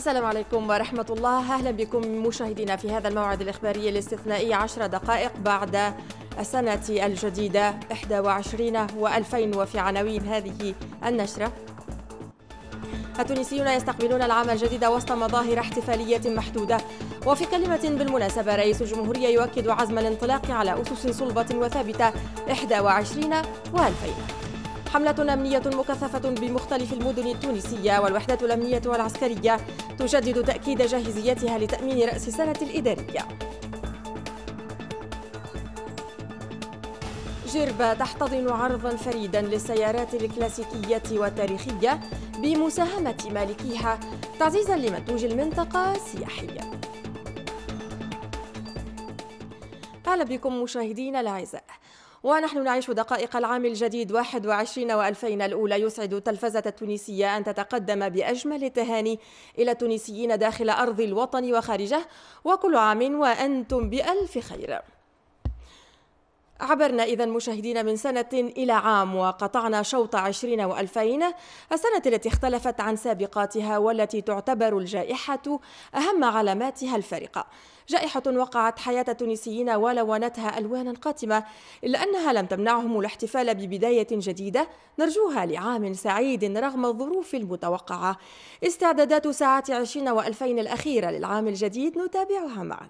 السلام عليكم ورحمة الله أهلا بكم مشاهدينا في هذا الموعد الإخباري الاستثنائي عشر دقائق بعد السنة الجديدة 21 و2000 وفي عناوين هذه النشرة التونسيون يستقبلون العام الجديد وسط مظاهر احتفالية محدودة وفي كلمة بالمناسبة رئيس الجمهورية يؤكد عزم الانطلاق على أسس صلبة وثابتة 21 و2000 حملة أمنية مكثفة بمختلف المدن التونسية والوحدة الأمنية والعسكرية تجدد تأكيد جاهزيتها لتأمين رأس السنة الإدارية جربة تحتضن عرضا فريدا للسيارات الكلاسيكية والتاريخية بمساهمة مالكيها تعزيزا لمنتوج المنطقة السياحية أهلا بكم مشاهدينا الأعزاء ونحن نعيش دقائق العام الجديد 21 و2000 الأولى يسعد التلفزة التونسية أن تتقدم بأجمل التهاني إلى التونسيين داخل أرض الوطن وخارجه وكل عام وأنتم بألف خير عبرنا إذا مشاهدين من سنة إلى عام وقطعنا شوط عشرين وألفين السنة التي اختلفت عن سابقاتها والتي تعتبر الجائحة أهم علاماتها الفارقة جائحة وقعت حياة التونسيين ولونتها ألوانا قاتمة إلا أنها لم تمنعهم الاحتفال ببداية جديدة نرجوها لعام سعيد رغم الظروف المتوقعة استعدادات ساعات عشرين وألفين الأخيرة للعام الجديد نتابعها معاً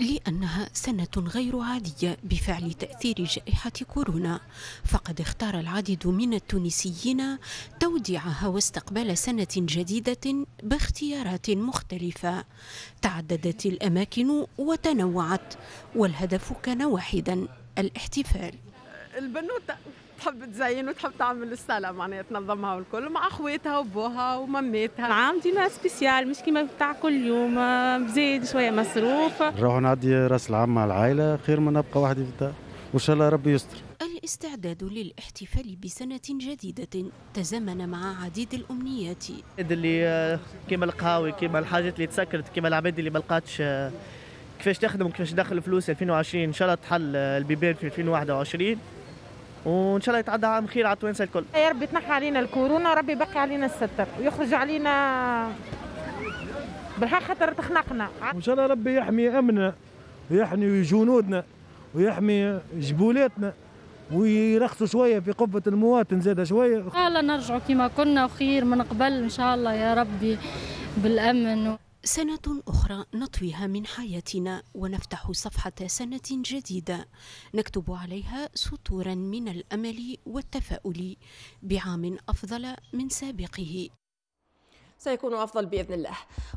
لأنها سنة غير عادية بفعل تأثير جائحة كورونا فقد اختار العديد من التونسيين توديعها واستقبال سنة جديدة باختيارات مختلفة تعددت الأماكن وتنوعت والهدف كان واحدا الاحتفال البنوتة تحب تزين وتحب تعمل الصالة معناها تنظمها والكل مع خواتها وبوها وماماتها العام ديما سبيسيال مش كيما بتاع كل يوم بزيد شوية مصروف نروح نعدي راس العام مع العائلة خير ما نبقى وحدي في الدار وإن شاء الله ربي يستر الاستعداد للاحتفال بسنة جديدة تزامن مع عديد الأمنيات اللي آه، كيما القهاوي كيما الحاجات اللي تسكرت كيما العباد اللي ما لقاتش آه، كيفاش تخدم كيفاش تدخل فلوس 2020 ان شاء الله تحل آه، البيبان في 2021 وان شاء الله يتعدى عام خير على التوانسه الكل يا رب يتنحى علينا الكورونا ربي يبقي علينا الستر ويخرج علينا بالحق خاطر تخنقنا وان شاء الله ربي يحمي امننا ويحمي جنودنا ويحمي جبولاتنا ويرخصوا شويه في قبه المواطن زاد شويه ان شاء الله نرجعوا كما كنا وخير من قبل ان شاء الله يا ربي بالامن سنة أخرى نطويها من حياتنا ونفتح صفحة سنة جديدة نكتب عليها سطورا من الأمل والتفاؤل بعام أفضل من سابقه سيكون أفضل بإذن الله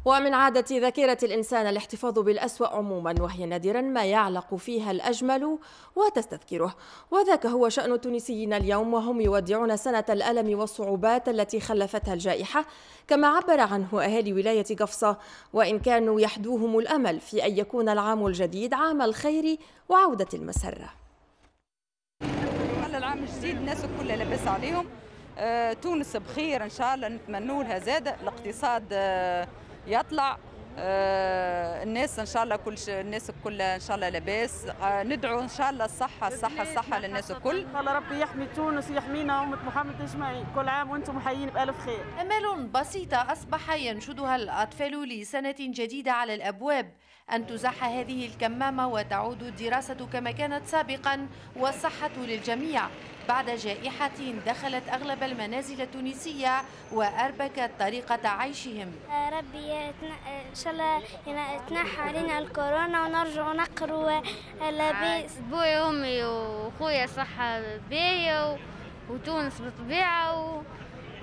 ومن عادة ذاكرة الإنسان الاحتفاظ بالأسوأ عموما وهي نادرا ما يعلق فيها الأجمل وتستذكره وذاك هو شأن التونسيين اليوم وهم يودعون سنة الألم والصعوبات التي خلفتها الجائحة كما عبر عنه أهالي ولاية قفصة وإن كانوا يحدوهم الأمل في أن يكون العام الجديد عام الخير وعودة المسرة العام الجديد الناس كلها لاباس عليهم آه، تونس بخير ان شاء الله نتمنوا لها زاد الاقتصاد آه، يطلع آه، الناس ان شاء الله كل ش... الناس كلها ان شاء الله لاباس ندعو ان شاء الله الصحه الصحه الصحه للناس الكل الله ربي يحمي تونس ويحمينا امه محمد اجمعين كل عام وانتم محيين بالف خير امال بسيطه اصبح ينشدها الاطفال لسنه جديده على الابواب أن تزح هذه الكمامة وتعود الدراسة كما كانت سابقا والصحة للجميع بعد جائحة دخلت أغلب المنازل التونسية وأربكت طريقة عيشهم ربي إن شاء الله تنحى علينا الكورونا ونرجع نقروا لاباس بوي وأمي وخويا صحة باهية وتونس بالطبيعة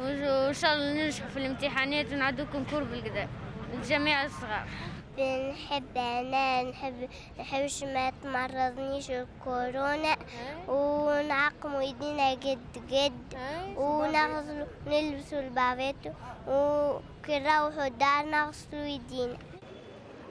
وإن شاء الله ننجحوا في الامتحانات ونعدوكم كونكور الجميع الصغار نحب انا نحب نحبش ما تمرضنيش الكورونا ونعقموا يدينا جد جد ونغسلوا نلبسوا البافيت وكنروحوا الدار نغسلوا يدينا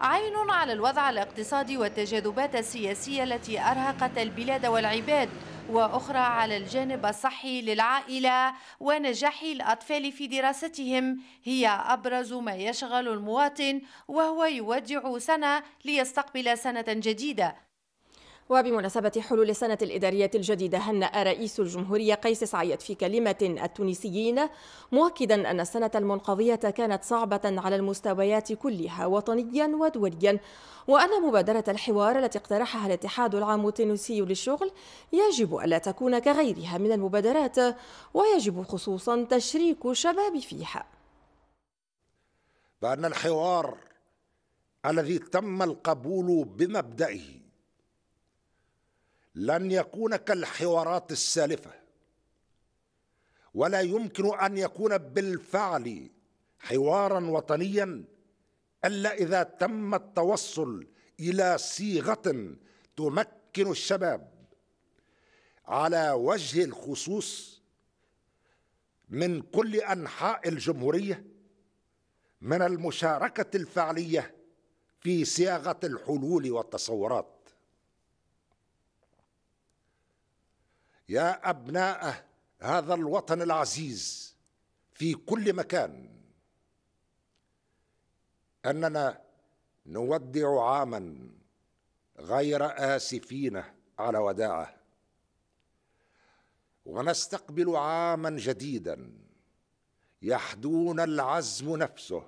عين على الوضع الاقتصادي والتجاذبات السياسية التي أرهقت البلاد والعباد واخرى على الجانب الصحي للعائله ونجاح الاطفال في دراستهم هي ابرز ما يشغل المواطن وهو يودع سنه ليستقبل سنه جديده وبمناسبة حلول السنة الإدارية الجديدة هنأ رئيس الجمهورية قيس سعيد في كلمة التونسيين مؤكدا أن السنة المنقضية كانت صعبة على المستويات كلها وطنيا ودوليا وأن مبادرة الحوار التي اقترحها الاتحاد العام التونسي للشغل يجب ألا تكون كغيرها من المبادرات ويجب خصوصا تشريك الشباب فيها بأن الحوار الذي تم القبول بمبدئه لن يكون كالحوارات السالفه ولا يمكن ان يكون بالفعل حوارا وطنيا الا اذا تم التوصل الى صيغه تمكن الشباب على وجه الخصوص من كل انحاء الجمهوريه من المشاركه الفعليه في صياغه الحلول والتصورات يا أبناء هذا الوطن العزيز في كل مكان أننا نودع عاما غير آسفين على وداعه ونستقبل عاما جديدا يحدون العزم نفسه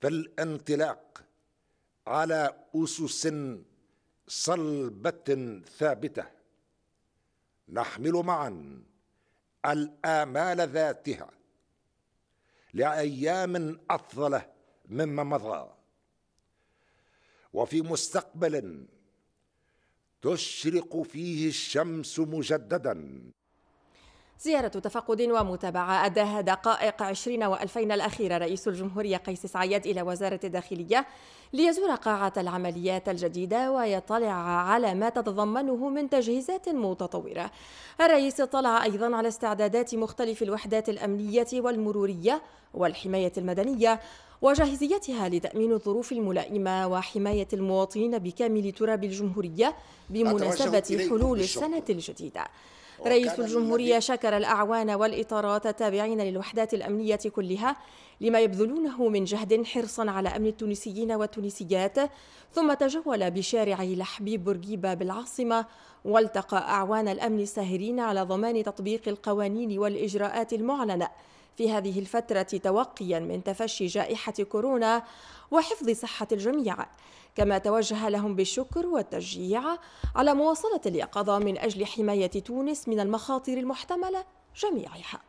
في الانطلاق على أسس صلبة ثابته نحمل معا الامال ذاتها لايام افضل مما مضى وفي مستقبل تشرق فيه الشمس مجددا زيارة تفقد ومتابعة أداها دقائق 20 و2000 الأخيرة رئيس الجمهورية قيس سعيد إلى وزارة الداخلية ليزور قاعة العمليات الجديدة ويطلع على ما تتضمنه من تجهيزات متطورة الرئيس اطلع أيضا على استعدادات مختلف الوحدات الأمنية والمرورية والحماية المدنية وجاهزيتها لتأمين الظروف الملائمة وحماية المواطنين بكامل تراب الجمهورية بمناسبة حلول السنة الجديدة رئيس الجمهورية شكر الأعوان والإطارات التابعين للوحدات الأمنية كلها لما يبذلونه من جهد حرصا على أمن التونسيين والتونسيات ثم تجول بشارع لحبيب بورقيبة بالعاصمة والتقى أعوان الأمن الساهرين على ضمان تطبيق القوانين والإجراءات المعلنة في هذه الفترة توقيا من تفشي جائحة كورونا وحفظ صحة الجميع، كما توجه لهم بالشكر والتشجيع على مواصلة اليقظة من أجل حماية تونس من المخاطر المحتملة جميعها.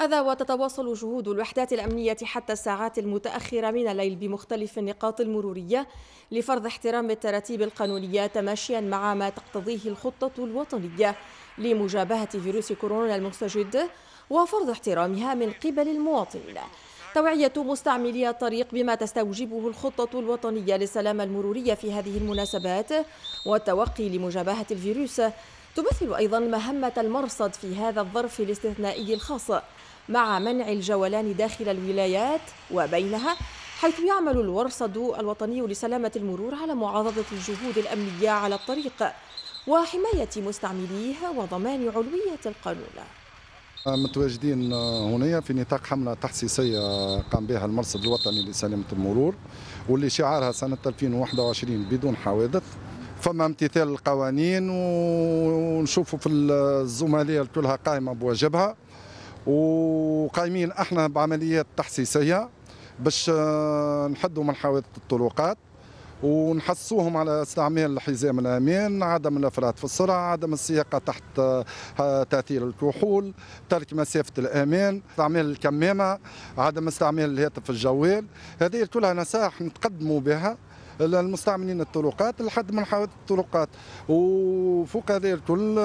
هذا وتتواصل جهود الوحدات الأمنية حتى الساعات المتأخرة من الليل بمختلف النقاط المرورية لفرض احترام التراتيب القانونية تماشيا مع ما تقتضيه الخطة الوطنية لمجابهة فيروس كورونا المستجد وفرض احترامها من قبل المواطنين توعية مستعملي الطريق بما تستوجبه الخطة الوطنية للسلامة المرورية في هذه المناسبات والتوقي لمجابهة الفيروس تمثل أيضا مهمة المرصد في هذا الظرف الاستثنائي الخاص مع منع الجولان داخل الولايات وبينها حيث يعمل الورصد الوطني لسلامة المرور على معارضة الجهود الأمنية على الطريق وحماية مستعمليها وضمان علوية القانون متواجدين هنا في نطاق حملة تحسيسية قام بها المرصد الوطني لسلامة المرور واللي شعارها سنة 2021 بدون حوادث فما امتثال القوانين ونشوفوا في الزملاء كلها قائمه بواجبها وقايمين احنا بعمليات تحسيسيه باش آه، نحدوا من حوادث الطرقات ونحسوهم على استعمال الحزام الامان عدم الافراط في السرعه، عدم السياقه تحت آه، تاثير الكحول، ترك مسافه الامان، استعمال الكمامه، عدم استعمال الهاتف الجوال، هذه كلها نصائح نتقدموا بها المستعملين الطرقات لحد من حوادث الطرقات وفوق هذا الكل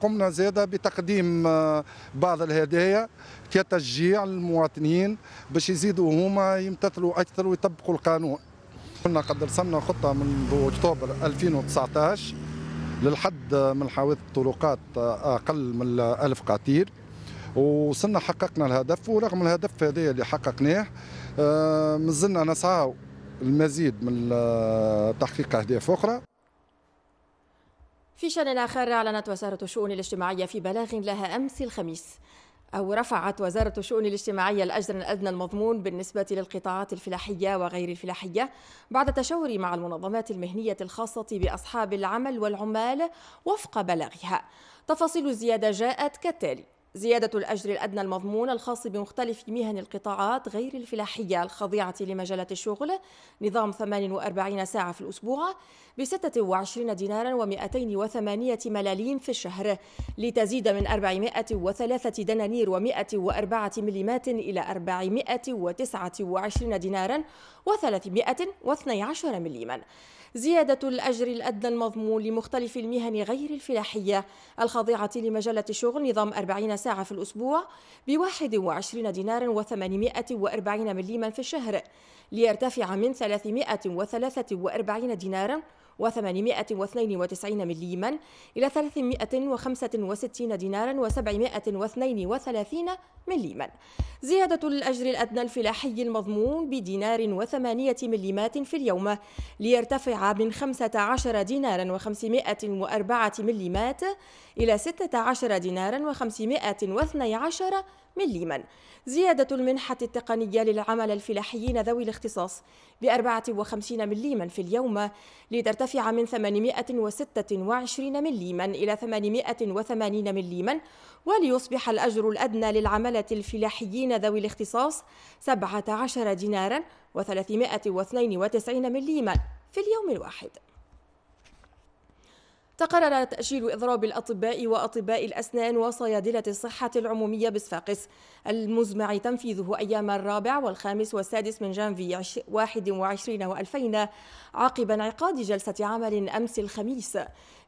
قمنا زادة بتقديم آه، بعض الهدايا كتشجيع للمواطنين باش يزيدوا هما يمتثلوا أكثر ويطبقوا القانون كنا قد رسمنا خطة منذ أكتوبر 2019 للحد من حوادث الطرقات آه، أقل من 1000 قتيل وصلنا حققنا الهدف ورغم الهدف هذا اللي حققناه آه، مازلنا نسعى المزيد من تحقيق أهداف أخرى في شأن آخر أعلنت وزارة الشؤون الاجتماعية في بلاغ لها أمس الخميس أو رفعت وزارة الشؤون الاجتماعية الأجر الأدنى المضمون بالنسبة للقطاعات الفلاحية وغير الفلاحية بعد التشاور مع المنظمات المهنية الخاصة بأصحاب العمل والعمال وفق بلاغها تفاصيل الزيادة جاءت كالتالي زيادة الأجر الأدنى المضمون الخاص بمختلف مهن القطاعات غير الفلاحية الخاضعة لمجلة الشغل نظام 48 ساعة في الأسبوع ب 26 دينارا و208 ملالين في الشهر لتزيد من 403 دنانير و104 مليمات إلى 429 دينارا و312 مليما زيادة الأجر الأدنى المضمون لمختلف المهن غير الفلاحية الخاضعة لمجلة شغل نظام 40 ساعة في الأسبوع ب 21 دينار و840 مليما في الشهر ليرتفع من 343 دينارا و892 مليما إلى 365 دينارا و732 مليما زيادة الأجر الأدنى الفلاحي المضمون بدينار وثمانية مليمات في اليوم ليرتفع من 15 دينارا و504 مليمات إلى 16 دينارا و512 مليما زيادة المنحة التقنية للعمل الفلاحيين ذوي الاختصاص ب 54 مليما في اليوم لترتفع من 826 مليما إلى 880 مليما وليصبح الأجر الأدنى للعملة الفلاحيين ذوي الاختصاص 17 دينارا و392 مليما في اليوم الواحد تقرر تأجيل إضراب الأطباء وأطباء الأسنان وصيادلة الصحة العمومية بصفاقس المزمع تنفيذه أيام الرابع والخامس والسادس من جانفي 21 و2000 عقب انعقاد جلسة عمل أمس الخميس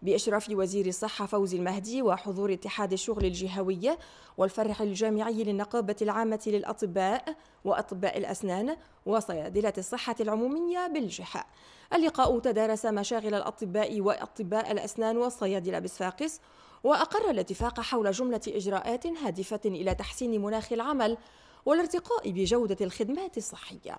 بإشراف وزير الصحة فوزي المهدي وحضور اتحاد الشغل الجهوي والفرح الجامعي للنقابة العامة للأطباء وأطباء الأسنان وصيادلة الصحة العمومية بالجحة اللقاء تدارس مشاغل الأطباء وأطباء الأسنان والصيادلة بسفاقس وأقر الاتفاق حول جملة إجراءات هادفة إلى تحسين مناخ العمل والارتقاء بجودة الخدمات الصحية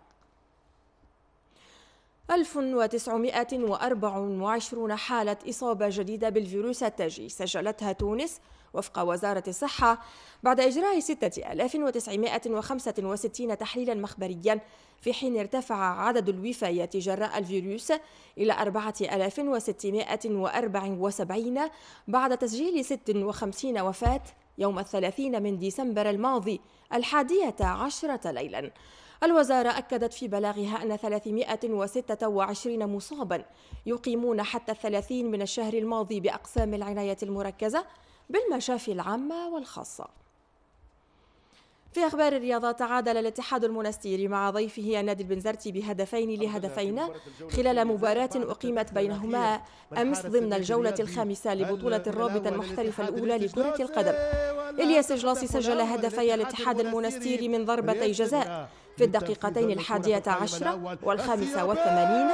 1924 حالة إصابة جديدة بالفيروس التاجي سجلتها تونس وفق وزارة الصحة بعد إجراء 6965 تحليلا مخبريا في حين ارتفع عدد الوفيات جراء الفيروس إلى 4674 بعد تسجيل 56 وفاة يوم الثلاثين من ديسمبر الماضي الحادية عشرة ليلا الوزارة أكدت في بلاغها أن 326 مصابا يقيمون حتى الثلاثين من الشهر الماضي بأقسام العناية المركزة بالمشافي العامة والخاصة في أخبار الرياضة تعادل الاتحاد المنستيري مع ضيفه النادي البنزرتي بهدفين لهدفين خلال مباراة أقيمت بينهما أمس ضمن الجولة الخامسة لبطولة الرابطة المحترفة الأولى لكرة القدم إلياس جلاصي سجل هدفي الاتحاد المنستيري من ضربتي جزاء في الدقيقتين الحادية عشرة والخامسة والثمانين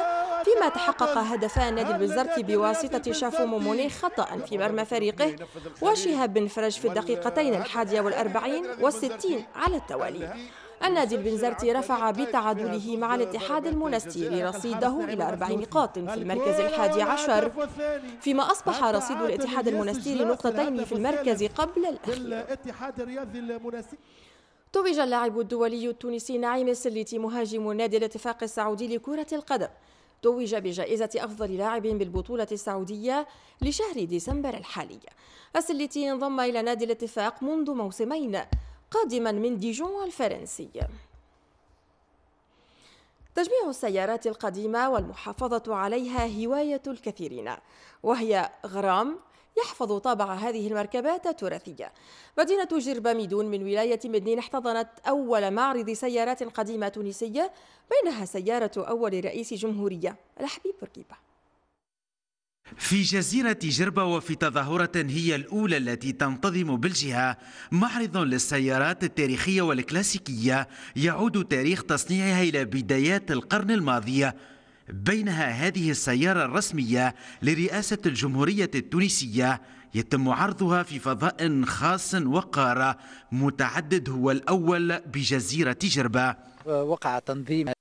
فيما تحقق هدفان نادي الوزرت بواسطة شافو موموني خطأ في مرمى فريقه وشهاب بن فرج في الدقيقتين الحادية والأربعين والستين على التوالي النادي البنزرتي رفع بتعادله مع الاتحاد المنستيري رصيده إلى أربع نقاط في المركز الحادي عشر فيما أصبح رصيد الاتحاد المنستيري نقطتين في المركز قبل الأخير توج اللاعب الدولي التونسي نعيم السليتي مهاجم نادي الاتفاق السعودي لكرة القدم توج بجائزة أفضل لاعب بالبطولة السعودية لشهر ديسمبر الحالي السليتي انضم إلى نادي الاتفاق منذ موسمين قادما من ديجون الفرنسي تجميع السيارات القديمة والمحافظة عليها هواية الكثيرين وهي غرام يحفظ طابع هذه المركبات التراثية مدينة ميدون من ولاية مدنين احتضنت أول معرض سيارات قديمة تونسية بينها سيارة أول رئيس جمهورية الحبيب بورقيبة في جزيرة جربة وفي تظاهرة هي الأولى التي تنتظم بالجهة معرض للسيارات التاريخية والكلاسيكية يعود تاريخ تصنيعها إلى بدايات القرن الماضي بينها هذه السيارة الرسمية لرئاسة الجمهورية التونسية يتم عرضها في فضاء خاص وقار متعدد هو الأول بجزيرة جربة وقع تنظيم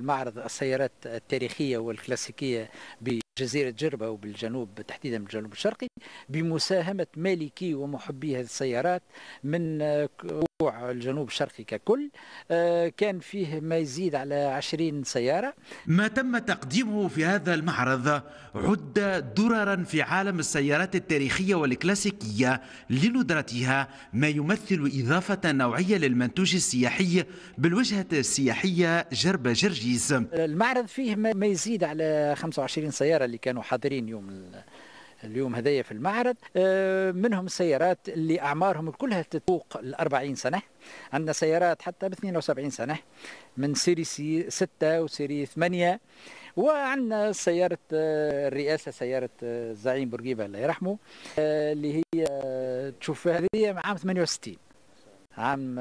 المعرض السيارات التاريخية والكلاسيكية بجزيرة جربة وبالجنوب تحديدا بالجنوب الشرقي بمساهمة مالكي ومحبي هذه السيارات من الجنوب الشرقي ككل آه، كان فيه ما يزيد على عشرين سيارة ما تم تقديمه في هذا المعرض عد دررا في عالم السيارات التاريخية والكلاسيكية لندرتها ما يمثل إضافة نوعية للمنتوج السياحي بالوجهة السياحية جربة جرجيس المعرض فيه ما يزيد على 25 سيارة اللي كانوا حاضرين يوم اليوم هدايا في المعرض آه، منهم السيارات اللي أعمارهم كلها تتفوق ال 40 سنة عندنا سيارات حتى ب 72 سنة من سيري 6 وسيري 8 وعندنا سيارة آه، الرئاسة سيارة آه، الزعيم بورقيبة الله يرحمه اللي هي تشوف هذه عام 68 عام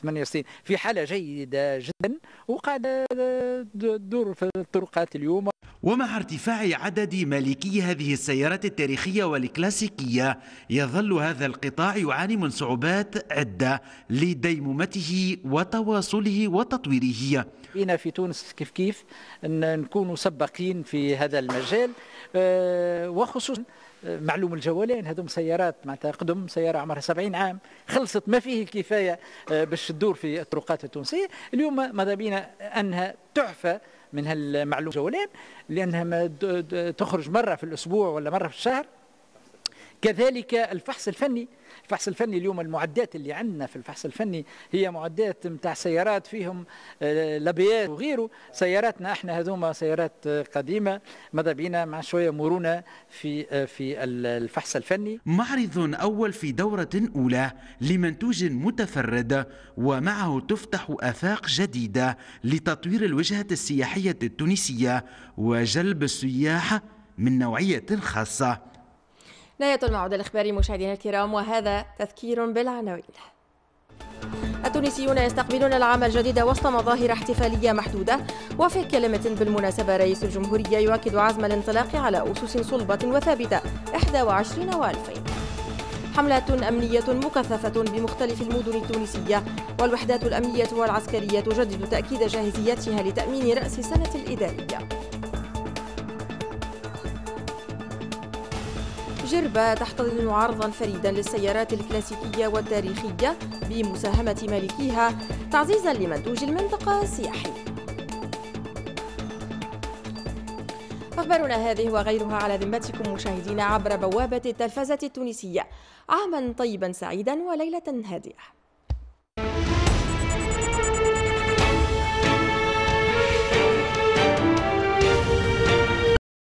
68 في حالة جيدة جدا وقاعدة تدور في الطرقات اليوم ومع ارتفاع عدد مالكي هذه السيارات التاريخية والكلاسيكية يظل هذا القطاع يعاني من صعوبات عدة لديمومته وتواصله وتطويره بينا في تونس كيف كيف نكونوا سباقين في هذا المجال آه، وخصوصا معلوم الجوالين هذوم سيارات معناتها قدم سياره عمرها 70 عام خلصت ما فيه الكفايه آه، باش تدور في الطرقات التونسيه اليوم ماذا بينا انها تحفه من هالمعلوم الجوالين لانها ما تخرج مره في الاسبوع ولا مره في الشهر كذلك الفحص الفني الفحص الفني اليوم المعدات اللي عندنا في الفحص الفني هي معدات نتاع سيارات فيهم آه، لبيات وغيره سياراتنا احنا هذوما سيارات قديمه ماذا بينا مع شويه مرونه في آه، في الفحص الفني معرض اول في دوره اولى لمنتوج متفرد ومعه تفتح افاق جديده لتطوير الوجهه السياحيه التونسيه وجلب السياح من نوعيه خاصه نهاية المعود الإخباري مشاهدينا الكرام وهذا تذكير بالعناوين التونسيون يستقبلون العام الجديد وسط مظاهر احتفالية محدودة وفي كلمة بالمناسبة رئيس الجمهورية يؤكد عزم الانطلاق على أسس صلبة وثابتة 21 و2000 حملات أمنية مكثفة بمختلف المدن التونسية والوحدات الأمنية والعسكرية تجدد تأكيد جاهزيتها لتأمين رأس السنة الإدارية جربة تحتضن عرضا فريدا للسيارات الكلاسيكية والتاريخية بمساهمة مالكيها تعزيزا لمنتوج المنطقة السياحي أخبارنا هذه وغيرها على ذمتكم مشاهدينا عبر بوابة التلفزة التونسية عاما طيبا سعيدا وليلة هادئة